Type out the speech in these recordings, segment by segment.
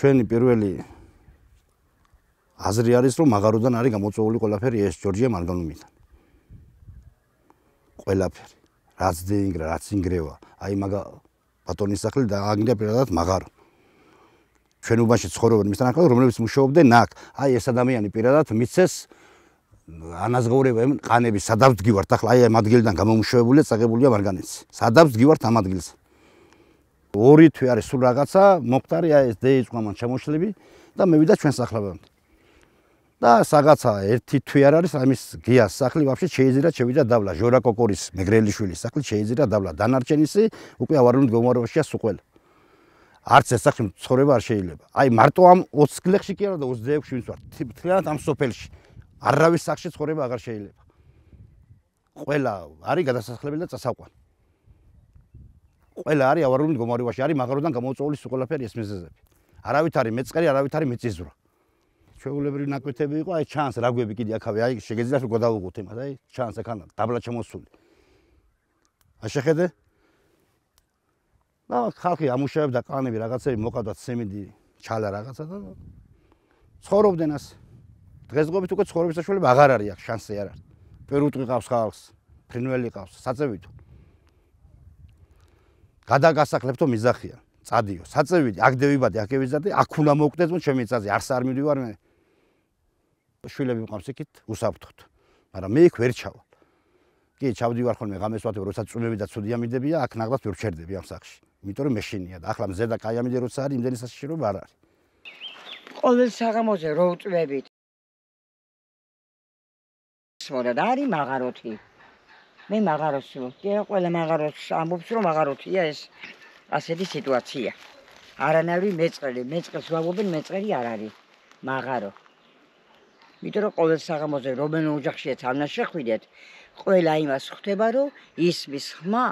ჩვენი პირველი აზრი არის რომ მაგაროდან არის გამოწეული ყველაფერი ეს ჯორჯია მარგანუმიდან ყველაფერი რაც დინგრა რაც ინგრევა აი მაგა ბატონის სახლი და აგინდა პირადად მაგარო ჩვენუბაში ცხოვრობენ მისთან ახლა რომლებიც მუშაობდნენ აქ აი ეს ადამიანი პირადად მიცეს ანაზღაურება ყანები სადავს გივართ ახლა აი ამ ადგილიდან გამომშვებულია წაგებულია მარგანეცი სადავს გივართ ამ ადგილს ორი თვე არის სულ რაღაცა, მოختارია ეს დეიცვა მან ჩამოშლები და მე ვიდა ჩვენ სახლებამდე. და საღაცა ერთი თვე არ არის ამის გია სახლი ვაფშე შეიძლება შევიდა დავლა ჟორა კოკორის მეგრელიშვილის სახლი შეიძლება დავლა დანარჩენისი უკვე ავარიულ მდგომარეობაშია სუყელ არც ეს სახლი ცხოვრება არ შეიძლება აი მარტო ამ 20 გლეხში კი არა და 26-ში ვინც ვარ თლიანად ამ სოფელში არავის სახლში ცხოვრება აღარ შეიძლება ყველა არის გადასახლებელი და წასაყვანი ყველა არის ავარული მდგომარეობაში არის მაღაროდან გამოწეული სიყოლაფერი ეს მიზეზები არავით არის მეწყერი არავით არის მიწიზურა ჩეულებრივი ნაკვეთები იყო აი ჩანს რაგები კიდე აქავე აი შეგეძლიათ რომ გადავუღოთ იმას აი ჩანს ახან დაბლა ჩამოსული აი შეხედე და ხალხი ამუშავებს და კანები რაღაცები მოყავდა სემიდი ჩალა რაღაცა და ცხოვრობდნენ ას დღესდღეობით უკვე ცხოვრების საშუალება აღარ არის აქ შანსი არ არის პერუტყი ყავს ხალხს ფრინველი ყავს საწევითო გადაგასახლებთო მიზახია წადიო საწევი აგდევიბადე აგევიზარდე აქ უნდა მოვკვდეთ მომ ჩემი წაზე არს არ მივიდივარ მე შვილები მყავს იქით უსაფრთხოდ მაგრამ მე იქ ვერ ჩავა კი ჩავდივარ ხოლმე გამესვათე როცა წუმები და ცუდი ამიდებია აქ ნაღდას ვერ ჩერდები ამ სახში იმიტომ რომ მეშინია და ახლა მზედა კაი ამიდე როცა არის იმდენი საშიშროება არ არის ყოველ საღამოზე რო უწვევით ის მორად არის მაღაროთი მე მაღაროს კიდე ყველა მაღაროს ამბობს რომ მაღაროთია ეს ასეთი სიტუაცია არანავი მეწყელი მეწყელს ვაუბენ მეწყელი არ არის მაღარო მიტო რომ ყოველ საღამოზე რომელო ოჯახშიაც ამ ناشეხვიდეთ ყველა იმას ხვდება რომ ის მის ხმა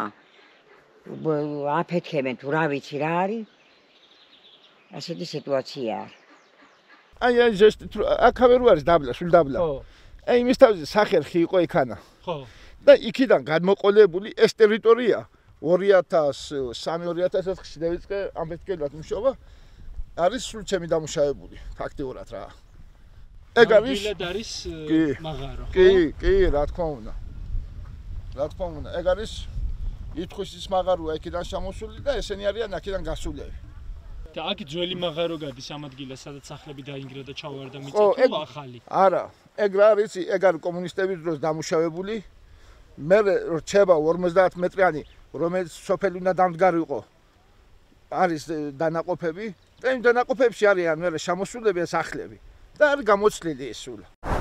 აფეთქებენ თუ რა ვიცი რა არის ასეთი სიტუაციაა აი ეს ეს აკავერ არის დაბლა სულ დაბლა აი იმის თავზე სახერხი იყო იქანა ხო და იქიდან გამოყოლებული ეს ტერიტორია 2003-2004 შედევიწყე ამ მეტკელად მუშაობა არის სულ ჩემი დამუშავებული ფაქტიურად რა. ეგ არის ილად არის მაღარო. კი, კი, რა თქმა უნდა. რა თქმა უნდა, ეგ არის ითხვისის მაღაროა იქიდან შემოსული და ესენი არიან აქედან გასულები. და აქ ძველი მაღარო გადის ამ ადგილას, სადაც სახლები დაინგრა და ჩავარდა მიწა ახალი. არა, ეგ რა ვიცი, ეგ არის კომუნისტების დროს დამუშავებული. მე რჩება 50 მეტრიანი, რომელიც სოფელი უნდა დამდგარიყო. არის დანაყოფები, და იმ დანაყოფებში არიან მე შემოსულები და სახლები. და არის გამოცლილი ის სულ.